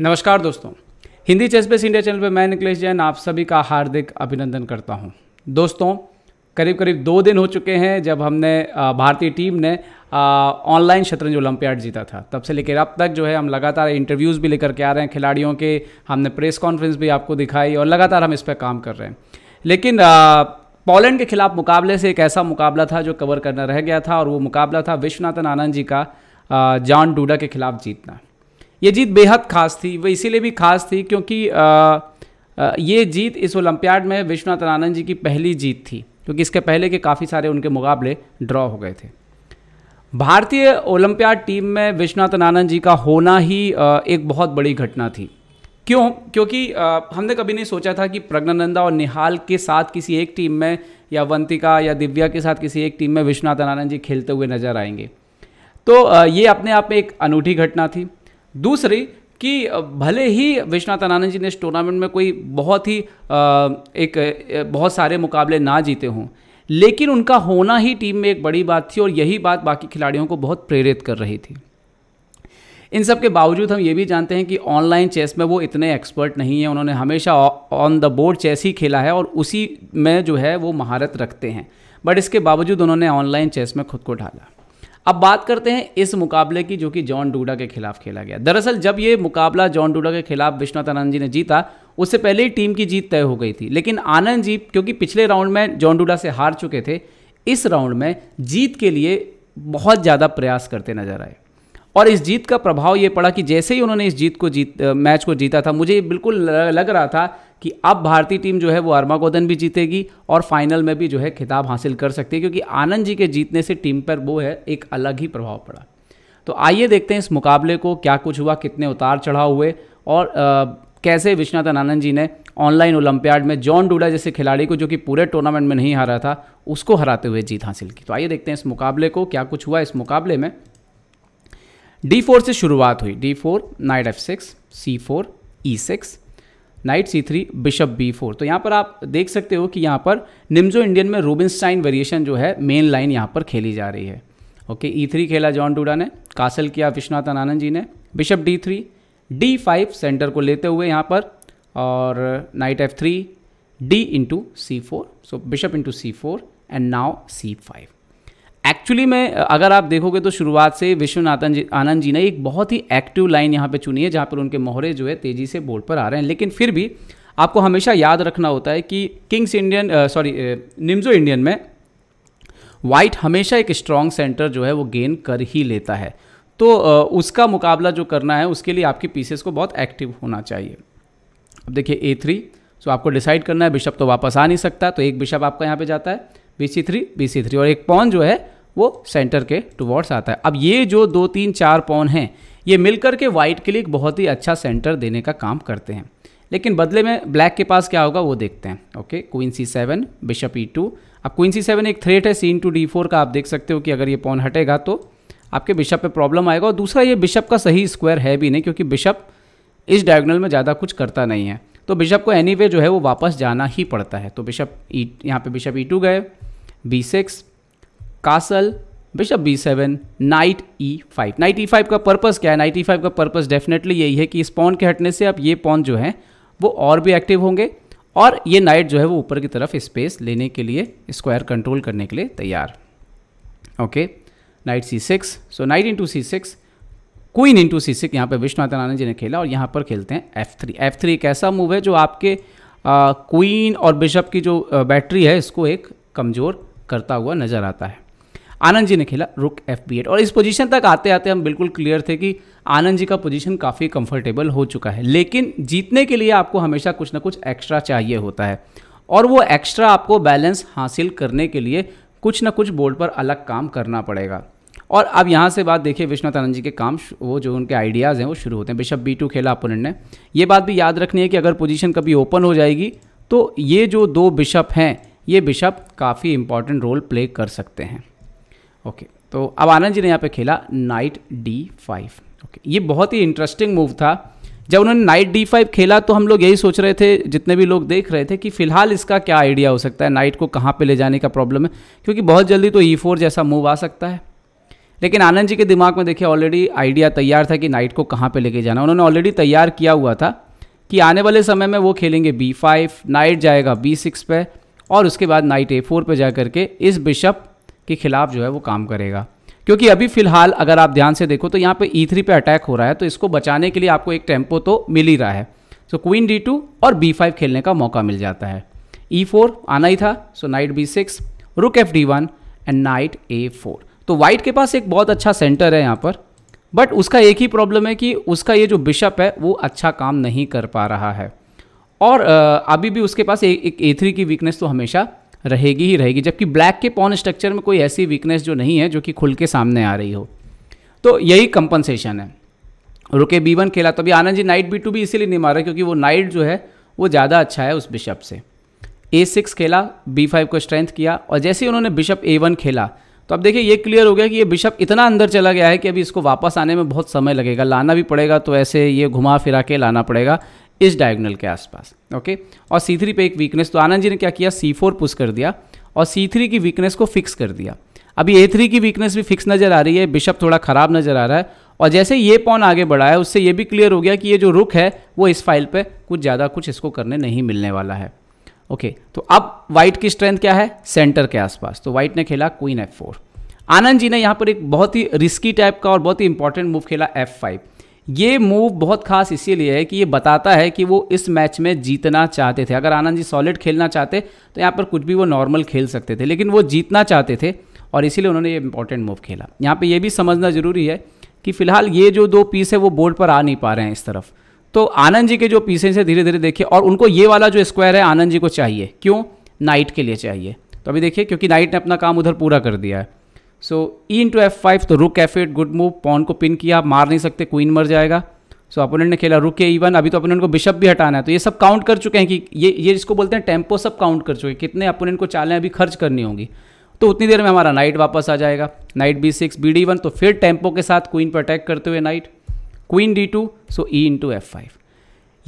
नमस्कार दोस्तों Hindi chess base India channel पर मैं निकलेश जैन आप सभी का हार्दिक अभिनंदन करता हूं दोस्तों करीब करीब दो दिन हो चुके हैं जब हमने भारतीय टीम ने ऑनलाइन शतरंज ओलंपियाड जीता था तब से लेकर अब तक जो है हम लगातार इंटरव्यूज़ भी लेकर के आ रहे हैं खिलाड़ियों के हमने प्रेस कॉन्फ्रेंस भी आपको दिखाई और लगातार हम इस पर काम कर रहे हैं लेकिन पोलैंड के खिलाफ मुकाबले से एक ऐसा मुकाबला था जो कवर करना रह गया था और वो मुकाबला था विश्वनाथन आनंद जी का जॉन डूडा के खिलाफ जीतना ये जीत बेहद खास थी वह इसीलिए भी खास थी क्योंकि आ, आ, ये जीत इस ओलंपियाड में विश्वनाथ आनंद जी की पहली जीत थी क्योंकि इसके पहले के काफ़ी सारे उनके मुकाबले ड्रॉ हो गए थे भारतीय ओलंपियाड टीम में विश्वनाथ आनंद जी का होना ही आ, एक बहुत बड़ी घटना थी क्यों क्योंकि आ, हमने कभी नहीं सोचा था कि प्रज्ञानंदा और निहाल के साथ किसी एक टीम में या वंतिका या दिव्या के साथ किसी एक टीम में विश्वनाथ आनंद जी खेलते हुए नजर आएंगे तो ये अपने आप में एक अनूठी घटना थी दूसरी कि भले ही विश्वनाथ आनंद जी ने इस टूर्नामेंट में कोई बहुत ही एक बहुत सारे मुकाबले ना जीते हों लेकिन उनका होना ही टीम में एक बड़ी बात थी और यही बात बाकी खिलाड़ियों को बहुत प्रेरित कर रही थी इन सब के बावजूद हम ये भी जानते हैं कि ऑनलाइन चेस में वो इतने एक्सपर्ट नहीं हैं उन्होंने हमेशा ऑन द बोर्ड चेस ही खेला है और उसी में जो है वो महारत रखते हैं बट इसके बावजूद उन्होंने ऑनलाइन चेस में खुद को ढाला अब बात करते हैं इस मुकाबले की जो कि जॉन डूडा के खिलाफ खेला गया दरअसल जब ये मुकाबला जॉन डूडा के खिलाफ विश्वनाथ आनंद जी ने जीता उससे पहले ही टीम की जीत तय हो गई थी लेकिन आनंद जी क्योंकि पिछले राउंड में जॉन डूडा से हार चुके थे इस राउंड में जीत के लिए बहुत ज़्यादा प्रयास करते नजर आए और इस जीत का प्रभाव ये पड़ा कि जैसे ही उन्होंने इस जीत को जीत मैच को जीता था मुझे बिल्कुल लग रहा था कि अब भारतीय टीम जो है वो अर्मागोदन भी जीतेगी और फाइनल में भी जो है खिताब हासिल कर सकती है क्योंकि आनंद जी के जीतने से टीम पर वो है एक अलग ही प्रभाव पड़ा तो आइए देखते हैं इस मुकाबले को क्या कुछ हुआ कितने उतार चढ़ाव हुए और आ, कैसे विश्वनाथन आनंद जी ने ऑनलाइन ओलंपियाड में जॉन डूडा जैसे खिलाड़ी को जो कि पूरे टूर्नामेंट में नहीं हारा था उसको हराते हुए जीत हासिल की तो आइए देखते हैं इस मुकाबले को क्या कुछ हुआ इस मुकाबले में डी फोर से शुरुआत हुई D four knight F six C four E six knight C three bishop B four तो यहाँ पर आप देख सकते हो कि यहाँ पर निम्जो इंडियन में रूबिनस्टाइन वेरिएशन जो है मेन लाइन यहाँ पर खेली जा रही है ओके ई e थ्री खेला जॉन डूडा ने कासल किया विश्वनाथ आनंद जी ने bishop D three D five centre को लेते हुए यहाँ पर और knight F three D into C four so bishop into C four and now C five actually में अगर आप देखोगे तो शुरुआत से विश्वनाथन जी आनंद जी ने एक बहुत ही एक्टिव लाइन यहाँ पे चुनी है जहाँ पर उनके मोहरे जो है तेज़ी से बोर्ड पर आ रहे हैं लेकिन फिर भी आपको हमेशा याद रखना होता है कि King's Indian sorry Nimzo Indian में वाइट हमेशा एक स्ट्रॉन्ग सेंटर जो है वो गेन कर ही लेता है तो uh, उसका मुकाबला जो करना है उसके लिए आपके पीसेस को बहुत एक्टिव होना चाहिए अब देखिए ए थ्री सो आपको डिसाइड करना है बिशप तो वापस आ नहीं सकता तो एक बिशप आपका यहाँ पे जाता है B C three B C three और एक पॉन जो है वो सेंटर के टुवर्ड्स आता है अब ये जो दो तीन चार पॉन हैं ये मिलकर के वाइट के लिए एक बहुत ही अच्छा सेंटर देने का काम करते हैं लेकिन बदले में ब्लैक के पास क्या होगा वो देखते हैं okay queen C seven bishop E two अब क्वीन सी सेवन एक थ्रेट है सीन टू डी फोर का आप देख सकते हो कि अगर ये पॉन हटेगा तो आपके बिशप पे प्रॉब्लम आएगा और दूसरा ये बिशप का सही स्क्वायर है भी नहीं क्योंकि बिशप इस डायगोनल में ज़्यादा कुछ करता नहीं है तो बिशप को एनी anyway जो है वो वापस जाना ही पड़ता है तो बिशप ई e, यहाँ पर बिशप ई टू गए B six castle bishop B seven knight E five knight E five का पर्पस क्या है नाइट ई फाइव का पर्पस डेफिनेटली यही है कि इस पॉन के हटने से अब ये पॉन जो है वो और भी एक्टिव होंगे और ये नाइट जो है वो ऊपर की तरफ स्पेस लेने के लिए स्क्वायर कंट्रोल करने के लिए तैयार okay knight C six so knight into C six queen into C six यहाँ पर विश्वनाथन आनंद जी ने खेला और यहाँ पर खेलते हैं एफ थ्री एफ थ्री एक ऐसा मूव है जो आपके क्वीन और बिशप की जो बैटरी है इसको एक कमज़ोर करता हुआ नज़र आता है आनंद जी ने खेला रुक एफ बी एट और इस पोजीशन तक आते आते हम बिल्कुल क्लियर थे कि आनंद जी का पोजीशन काफ़ी कंफर्टेबल हो चुका है लेकिन जीतने के लिए आपको हमेशा कुछ ना कुछ एक्स्ट्रा चाहिए होता है और वो एक्स्ट्रा आपको बैलेंस हासिल करने के लिए कुछ ना कुछ बोर्ड पर अलग काम करना पड़ेगा और अब यहाँ से बात देखिए विश्वनाथ आनंद जी के काम वो जो उनके आइडियाज़ हैं वो शुरू होते हैं बिशप बी टू खेला अपोनेंट ने ये बात भी याद रखनी है कि अगर पोजीशन कभी ओपन हो जाएगी तो ये जो दो बिशप हैं ये बिशप काफ़ी इंपॉर्टेंट रोल प्ले कर सकते हैं ओके तो अब आनंद जी ने यहाँ पे खेला नाइट डी फाइव ओके ये बहुत ही इंटरेस्टिंग मूव था जब उन्होंने नाइट डी फाइव खेला तो हम लोग यही सोच रहे थे जितने भी लोग देख रहे थे कि फिलहाल इसका क्या आइडिया हो सकता है नाइट को कहाँ पे ले जाने का प्रॉब्लम है क्योंकि बहुत जल्दी तो ई e फोर जैसा मूव आ सकता है लेकिन आनंद जी के दिमाग में देखिए ऑलरेडी आइडिया तैयार था कि नाइट को कहाँ पे लेके जाना उन्होंने ऑलरेडी तैयार किया हुआ था कि आने वाले समय में वो खेलेंगे बी फाइव नाइट जाएगा बी सिक्स पे और उसके बाद नाइट ए फोर पर जा करके इस बिशप के खिलाफ जो है वो काम करेगा क्योंकि अभी फिलहाल अगर आप ध्यान से देखो तो यहाँ पे ई e पे अटैक हो रहा है तो इसको बचाने के लिए आपको एक टेम्पो तो मिल ही रहा है सो क्वीन डी टू और बी फाइव खेलने का मौका मिल जाता है ई e फोर आना ही था so knight B six rook F D one and knight A four तो वाइट के पास एक बहुत अच्छा सेंटर है यहाँ पर बट उसका एक ही प्रॉब्लम है कि उसका ये जो बिशप है वो अच्छा काम नहीं कर पा रहा है और अभी भी उसके पास एक ए थ्री की वीकनेस तो हमेशा रहेगी ही रहेगी जबकि ब्लैक के पॉन स्ट्रक्चर में कोई ऐसी वीकनेस जो नहीं है जो कि खुल के सामने आ रही हो तो यही कंपनसेशन है रुके बी वन खेला तो अभी Anand ji knight B two भी इसीलिए नहीं मारा क्योंकि वो नाइट जो है वो ज़्यादा अच्छा है उस बिशप से ए सिक्स खेला बी फाइव को स्ट्रेंथ किया और जैसे ही उन्होंने बिशप ए वन खेला तो अब देखिए ये क्लियर हो गया कि ये बिशप इतना अंदर चला गया है कि अभी इसको वापस आने में बहुत समय लगेगा लाना भी पड़ेगा तो ऐसे ये घुमा फिरा के लाना पड़ेगा इस डायगोनल के आसपास ओके और सी थ्री पे एक वीकनेस तो आनंद जी ने क्या किया सी फोर पुश कर दिया और सी थ्री की वीकनेस को फिक्स कर दिया अभी ए थ्री की वीकनेस भी फिक्स नज़र आ रही है बिशप थोड़ा ख़राब नज़र आ रहा है और जैसे ये पॉन आगे बढ़ा है उससे ये भी क्लियर हो गया कि ये जो रुख है वो इस फाइल पे कुछ ज़्यादा कुछ इसको करने नहीं मिलने वाला है ओके तो अब वाइट की स्ट्रेंथ क्या है सेंटर के आसपास तो वाइट ने खेला queen F four Anand ji ने यहाँ पर एक बहुत ही रिस्की टाइप का और बहुत ही इंपॉर्टेंट मूव खेला एफ फाइव ये मूव बहुत खास इसीलिए है कि ये बताता है कि वो इस मैच में जीतना चाहते थे अगर आनंद जी सॉलिड खेलना चाहते तो यहाँ पर कुछ भी वो नॉर्मल खेल सकते थे लेकिन वो जीतना चाहते थे और इसीलिए उन्होंने ये इंपॉर्टेंट मूव खेला यहाँ पे ये भी समझना ज़रूरी है कि फिलहाल ये जो दो पीस है वो बोर्ड पर आ नहीं पा रहे हैं इस तरफ तो आनंद जी के जो पीसें हैं धीरे धीरे देखिए और उनको ये वाला जो स्क्वायर है आनंद जी को चाहिए क्यों नाइट के लिए चाहिए तो अभी देखिए क्योंकि नाइट ने अपना काम उधर पूरा कर दिया है so E into F five तो rook F eight good move pawn को पिन किया मार नहीं सकते क्वीन मर जाएगा सो so, अपोनेंट ने खेला रुके ईवन अभी तो अपोनेंट को बिशप भी हटाना है तो ये सब काउंट कर चुके हैं कि ये ये जिसको बोलते हैं टेम्पो सब काउंट कर चुके हैं कितने अपोनेंट को चालें अभी खर्च करनी होंगी तो उतनी देर में हमारा नाइट वापस आ जाएगा knight B six B D one तो फिर टेम्पो के साथ क्वीन पर अटैक करते हुए knight queen D two so E into F five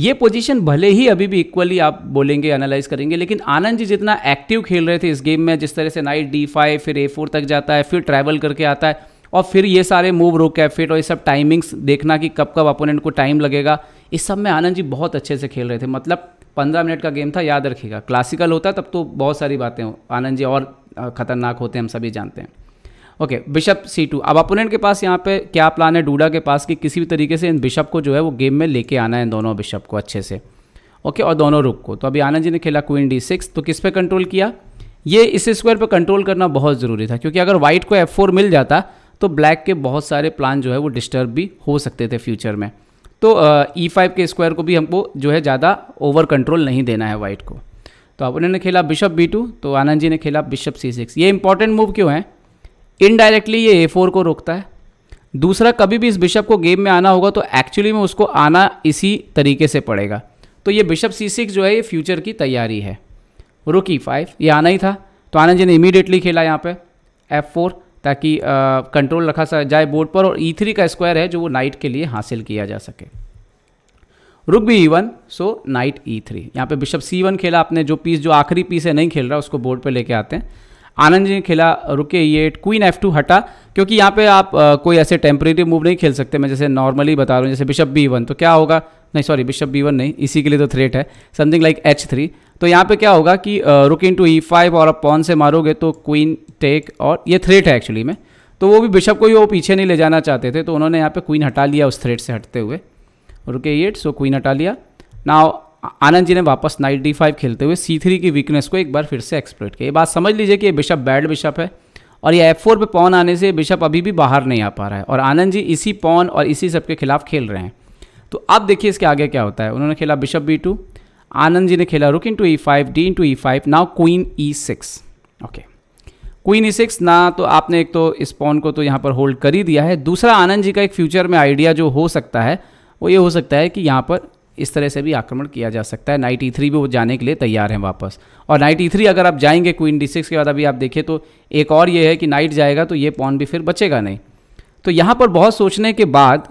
ये पोजीशन भले ही अभी भी इक्वली आप बोलेंगे एनालाइज करेंगे लेकिन आनंद जी जितना एक्टिव खेल रहे थे इस गेम में जिस तरह से नाइट डी फाइव फिर ए फोर तक जाता है फिर ट्रैवल करके आता है और फिर ये सारे मूव रोक फिट और ये सब टाइमिंग्स देखना कि कब कब अपोनेंट को टाइम लगेगा इस सब में आनंद जी बहुत अच्छे से खेल रहे थे मतलब पंद्रह मिनट का गेम था याद रखिएगा क्लासिकल होता तब तो बहुत सारी बातें हो आनंद जी और खतरनाक होते हैं हम सभी जानते हैं ओके बिशप सी टू अब अपोनेंट के पास यहाँ पे क्या प्लान है डूडा के पास कि किसी भी तरीके से इन बिशप को जो है वो गेम में लेके आना है इन दोनों बिशप को अच्छे से ओके और दोनों रुक को तो अभी आनंद जी ने खेला क्वीन डी सिक्स तो किस पे कंट्रोल किया ये इस स्क्वायर पे कंट्रोल करना बहुत ज़रूरी था क्योंकि अगर वाइट को एफ फोर मिल जाता तो ब्लैक के बहुत सारे प्लान जो है वो डिस्टर्ब भी हो सकते थे फ्यूचर में तो ई फाइव e के स्क्वायर को भी हमको जो है ज़्यादा ओवर कंट्रोल नहीं देना है वाइट को तो अपने ने खेला बिशप बी टू तो आनंद जी ने खेला बिशप सी सिक्स ये इंपॉर्टेंट मूव क्यों है इनडायरेक्टली ये ए फोर को रोकता है दूसरा कभी भी इस बिशप को गेम में आना होगा तो एक्चुअली में उसको आना इसी तरीके से पड़ेगा तो ये बिशप सी सिक्स जो है ये फ्यूचर की तैयारी है रुकी फाइव ये आना ही था तो आनंद जी ने इमीडिएटली खेला यहाँ पे एफ फोर ताकि कंट्रोल रखा जाए बोर्ड पर और ई e थ्री का स्क्वायर है जो वो नाइट के लिए हासिल किया जा सके रुक भी E one so knight E three यहाँ पे बिशप सी वन खेला आपने जो पीस जो आखिरी पीस है नहीं खेल रहा उसको बोर्ड पर लेके आते हैं आनंद जी ने खेला रुके ये एट क्वीन एफ टू हटा क्योंकि यहाँ पे आप आ, कोई ऐसे टेम्परेरी मूव नहीं खेल सकते मैं जैसे नॉर्मली बता रहा हूँ जैसे बिशप बी वन तो क्या होगा नहीं सॉरी बिशप बी वन नहीं इसी के लिए तो थ्रेट है समथिंग लाइक एच थ्री तो यहाँ पे क्या होगा कि रुक इन टू ई फाइव और आप पॉन से मारोगे तो क्वीन टेक और ये थ्रेट है एक्चुअली में तो वो भी बिशप को ही वो पीछे नहीं ले जाना चाहते थे तो उन्होंने यहाँ पे क्वीन हटा लिया उस थ्रेट से हटते हुए रुके एट सो क्वीन हटा लिया नाउ आनंद जी ने वापस नाइट डी फाइव खेलते हुए सी थ्री की वीकनेस को एक बार फिर से एक्सप्लोइट किया ये बात समझ लीजिए कि ये बिशप बैड बिशप है और ये एफ फोर पर पॉन आने से बिशप अभी भी बाहर नहीं आ पा रहा है और आनंद जी इसी पौन और इसी सब के खिलाफ खेल रहे हैं तो अब देखिए इसके आगे क्या होता है उन्होंने खेला bishop B two Anand ji ने खेला rook into E five D into E five now queen E six okay queen E six ना तो आपने एक तो इस पॉन को तो यहाँ पर होल्ड कर ही दिया है दूसरा आनंद जी का एक फ्यूचर में आइडिया जो हो सकता है वो ये हो सकता है कि यहाँ पर इस तरह से भी आक्रमण किया जा सकता है नाइट ई e थ्री भी वो जाने के लिए तैयार हैं वापस और नाइट ई e थ्री अगर आप जाएंगे क्वीन डी सिक्स के बाद अभी आप देखें तो एक और ये है कि नाइट जाएगा तो ये पॉन भी फिर बचेगा नहीं तो यहाँ पर बहुत सोचने के बाद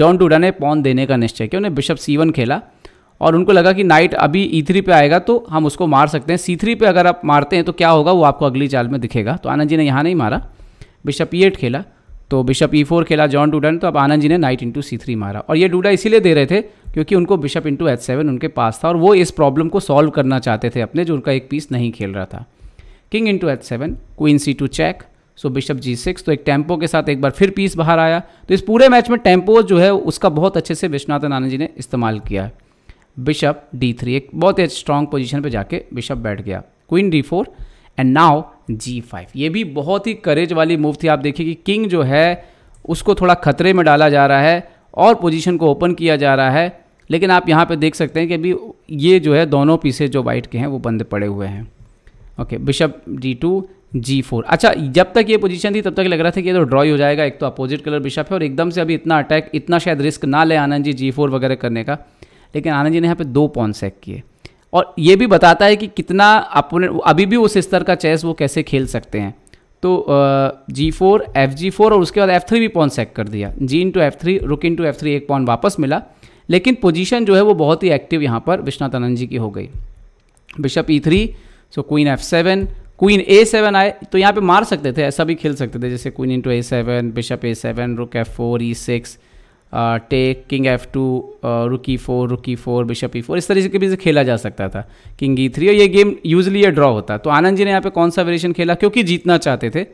जॉन डूडा ने पॉन देने का निश्चय किया उन्हें बिशप सी वन खेला और उनको लगा कि नाइट अभी ई थ्री पर आएगा तो हम उसको मार सकते हैं सी थ्री पे अगर आप मारते हैं तो क्या होगा वो आपको अगली चाल में दिखेगा तो आनंद जी ने यहाँ नहीं मारा बिशप ई e एट खेला तो बिशप ई फोर खेला जॉन डूडा ने तो अब आनंद जी ने नाइट इंटू सी थ्री मारा और ये डूडा इसीलिए दे रहे थे क्योंकि उनको बिशप इंटू एच सेवन उनके पास था और वो इस प्रॉब्लम को सॉल्व करना चाहते थे अपने जो उनका एक पीस नहीं खेल रहा था king into H seven queen C two check so bishop G six तो एक टेम्पो के साथ एक बार फिर पीस बाहर आया तो इस पूरे मैच में टेम्पो जो है उसका बहुत अच्छे से विश्वनाथन आनंद जी ने इस्तेमाल किया है बिशप डी थ्री एक बहुत ही स्ट्रॉन्ग पोजिशन पर जाके बिशप बैठ गया queen D four and now G five ये भी बहुत ही करेज वाली मूव थी आप देखिए कि किंग जो है उसको थोड़ा खतरे में डाला जा रहा है और पोजीशन को ओपन किया जा रहा है लेकिन आप यहाँ पे देख सकते हैं कि अभी ये जो है दोनों पीसे जो वाइट के हैं वो बंद पड़े हुए हैं okay bishop D two G four अच्छा जब तक ये पोजीशन थी तब तक लग रहा था कि ये तो ड्रॉ ही हो जाएगा एक तो अपोजिट कलर बिशप है और एकदम से अभी इतना अटैक इतना शायद रिस्क ना ले आनंद जी जी फोर वगैरह करने का लेकिन आनंद जी ने यहाँ पे दो पॉन सेक किए और ये भी बताता है कि कितना अपने अभी भी उस स्तर का चेस वो कैसे खेल सकते हैं तो G four F G four और उसके बाद एफ थ्री भी पॉन सेक कर दिया G two F three rook to F three एक पॉन वापस मिला लेकिन पोजीशन जो है वो बहुत ही एक्टिव यहाँ पर विश्वनाथ आनंद जी की हो गई bishop E three so queen F seven queen A seven आए तो यहाँ पे मार सकते थे ऐसा भी खेल सकते थे जैसे queen into A seven bishop A seven rook F four E six take king F two rook E four rook E four bishop E four इस तरीके के भी खेला जा सकता था किंग ई थ्री और ये गेम यूजली ये ड्रॉ होता तो आनंद जी ने यहाँ पे कौन सा वेरिएशन खेला क्योंकि जीतना चाहते थे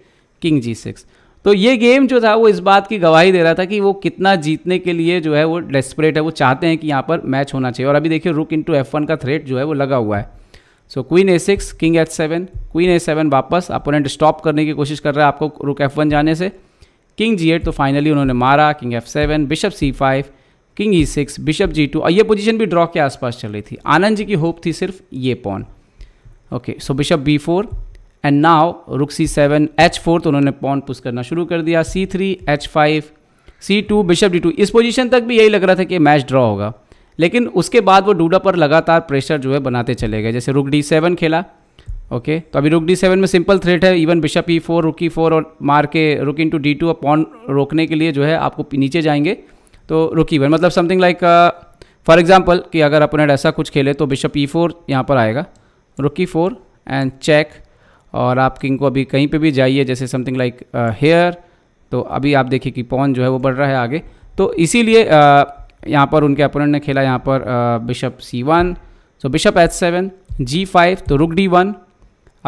किंग जी सिक्स तो ये गेम जो था वो इस बात की गवाही दे रहा था कि वो कितना जीतने के लिए जो है वो डेस्परेट है वो चाहते हैं कि यहाँ पर मैच होना चाहिए और अभी देखिए रुक इन एफ वन का थ्रेट जो है वो लगा हुआ है so queen A six king H seven queen A seven वापस अपोनेंट स्टॉप करने की कोशिश कर रहा है आपको रुक एफ वन जाने से किंग जी एट तो फाइनली उन्होंने मारा king F seven bishop C five king E six bishop G two और ये पोजीशन भी ड्रॉ के आसपास चल रही थी आनंद जी की होप थी सिर्फ ये pawn okay so bishop B four and now rook C seven H four तो उन्होंने पॉन पुश करना शुरू कर दिया C three H five C two bishop D two इस पोजीशन तक भी यही लग रहा था कि मैच ड्रॉ होगा लेकिन उसके बाद वो डूडा पर लगातार प्रेशर जो है बनाते चले गए जैसे रुक डी सेवन खेला ओके तो अभी रुक डी सेवन में सिंपल थ्रेट है even bishop E four rook E four और मार के rook into D two और पॉन रोकने के लिए जो है आपको नीचे जाएंगे तो रुक ई वन मतलब समथिंग लाइक फॉर एग्जाम्पल कि अगर अपने ऐसा कुछ खेले तो बिशप ई फोर यहाँ पर आएगा रुक ई फोर एंड चेक और आप किंग को अभी कहीं पे भी जाइए जैसे समथिंग लाइक हेयर तो अभी आप देखिए कि पॉन जो है वो बढ़ रहा है आगे तो इसीलिए uh, यहाँ पर उनके अपोनेंट ने खेला यहाँ पर bishop C one so bishop H seven G five तो रुक डी वन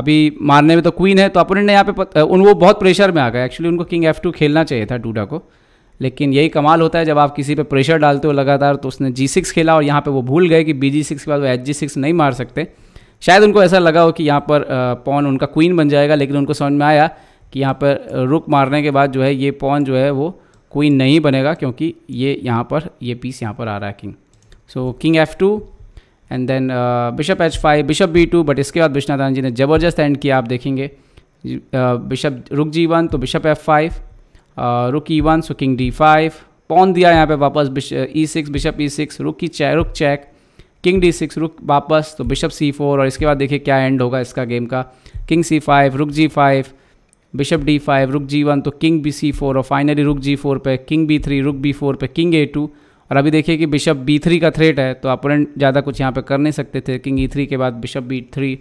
अभी मारने में तो क्वीन है तो अपोनेंट ने यहाँ पे uh, उन वो बहुत प्रेशर में आ गया एक्चुअली उनको किंग एफ टू खेलना चाहिए था टूडा को लेकिन यही कमाल होता है जब आप किसी पे प्रेशर डालते हो लगातार तो उसने जी सिक्स खेला और यहाँ पे वो भूल गए कि बी जी सिक्स के बाद वो एच जी सिक्स नहीं मार सकते शायद उनको ऐसा लगा हो कि यहाँ पर पॉन उनका क्वीन बन जाएगा लेकिन उनको समझ में आया कि यहाँ पर रुक मारने के बाद जो है ये पॉन जो है वो क्वीन नहीं बनेगा क्योंकि ये यहाँ पर ये पीस यहाँ पर आ रहा है king so king F two and then bishop H five bishop B two but इसके बाद विश्वनाथ जी ने ज़बरदस्त एंड किया आप देखेंगे बिशप रुक जी वन तो bishop F five rook E one so king D five pawn दिया यहाँ पे वापस E six bishop E six rook की चै रुक चैक किंग डी सिक्स रुक वापस तो बिशप सी फोर और इसके बाद देखिए क्या एंड होगा इसका गेम का king C five rook G five bishop D five rook G one तो किंग बी सी फोर और फाइनली रुक जी फोर पर king B three rook B four पर किंग ए टू और अभी देखिए कि बिशप बी थ्री का threat है तो अपोनेंट ज़्यादा कुछ यहाँ पर कर नहीं सकते थे किंग ई थ्री के बाद बिशप बी थ्री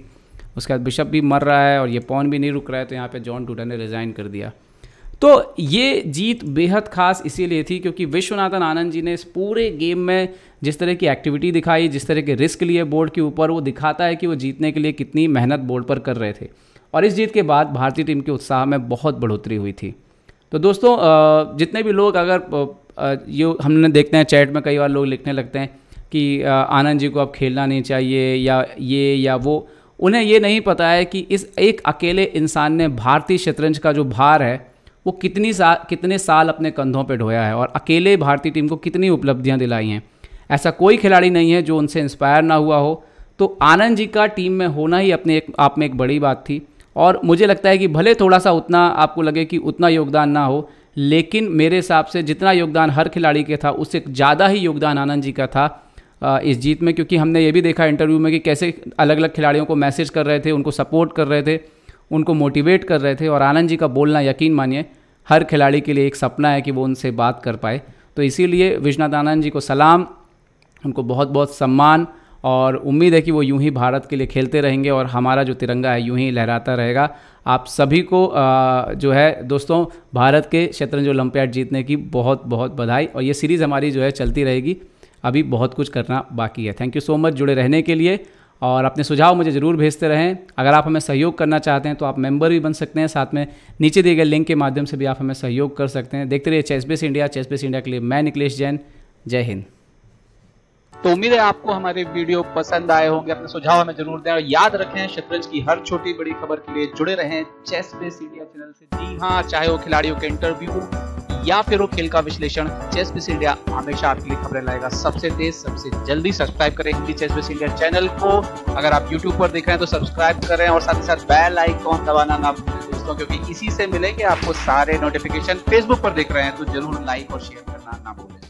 उसके बाद बिशप भी मर रहा है और ये पॉन भी नहीं रुक रहा है तो यहाँ पर जॉन टूटा ने रिज़ाइन कर दिया तो ये जीत बेहद खास इसीलिए थी क्योंकि विश्वनाथन आनंद जी ने इस पूरे गेम में जिस तरह की एक्टिविटी दिखाई जिस तरह के रिस्क लिए बोर्ड के ऊपर वो दिखाता है कि वो जीतने के लिए कितनी मेहनत बोर्ड पर कर रहे थे और इस जीत के बाद भारतीय टीम के उत्साह में बहुत बढ़ोतरी हुई थी तो दोस्तों जितने भी लोग अगर ये हमने देखते हैं चैट में कई बार लोग लिखने लगते हैं कि आनंद जी को अब खेलना नहीं चाहिए या ये या वो उन्हें ये नहीं पता है कि इस एक अकेले इंसान ने भारतीय शतरंज का जो भार है वो कितनी साल कितने साल अपने कंधों पर ढोया है और अकेले भारतीय टीम को कितनी उपलब्धियाँ दिलाई हैं ऐसा कोई खिलाड़ी नहीं है जो उनसे इंस्पायर ना हुआ हो तो आनंद जी का टीम में होना ही अपने एक आप में एक बड़ी बात थी और मुझे लगता है कि भले थोड़ा सा उतना आपको लगे कि उतना योगदान ना हो लेकिन मेरे हिसाब से जितना योगदान हर खिलाड़ी के था उससे ज़्यादा ही योगदान आनंद जी का था इस जीत में क्योंकि हमने ये भी देखा इंटरव्यू में कि कैसे अलग अलग खिलाड़ियों को मैसेज कर रहे थे उनको सपोर्ट कर रहे थे उनको मोटिवेट कर रहे थे और आनंद जी का बोलना यकीन मानिए हर खिलाड़ी के लिए एक सपना है कि वो उनसे बात कर पाए तो इसीलिए विश्वनाथ आनंद जी को सलाम उनको बहुत बहुत सम्मान और उम्मीद है कि वो यूं ही भारत के लिए खेलते रहेंगे और हमारा जो तिरंगा है यूं ही लहराता रहेगा आप सभी को जो है दोस्तों भारत के शतरंज ओलंपियाड जीतने की बहुत बहुत बधाई और ये सीरीज़ हमारी जो है चलती रहेगी अभी बहुत कुछ करना बाकी है थैंक यू सो मच जुड़े रहने के लिए और अपने सुझाव मुझे ज़रूर भेजते रहें अगर आप हमें सहयोग करना चाहते हैं तो आप मेंबर भी बन सकते हैं साथ में नीचे दिए गए लिंक के माध्यम से भी आप हमें सहयोग कर सकते हैं देखते रहिए चेसबेस इंडिया चेसबेस इंडिया के लिए मैं निकलेश जैन जय हिंद तो उम्मीद है आपको हमारे वीडियो पसंद आए होंगे अपने सुझाव हमें जरूर दें और याद रखें शतरंज की हर छोटी बड़ी खबर के लिए जुड़े रहें चेस बेस इंडिया चैनल से जी हाँ चाहे वो खिलाड़ियों के इंटरव्यू या फिर वो खेल का विश्लेषण चेस बिस इंडिया हमेशा आपके लिए खबरें लाएगा सबसे तेज सबसे जल्दी सब्सक्राइब करें Hindi chess base India channel को अगर आप यूट्यूब पर देख रहे हैं तो सब्सक्राइब करें और साथ ही साथ बेल आइकॉन दबाना ना भूलें दोस्तों क्योंकि इसी से मिलेंगे आपको सारे नोटिफिकेशन फेसबुक पर देख रहे हैं तो जरूर लाइक और शेयर करना ना भूलें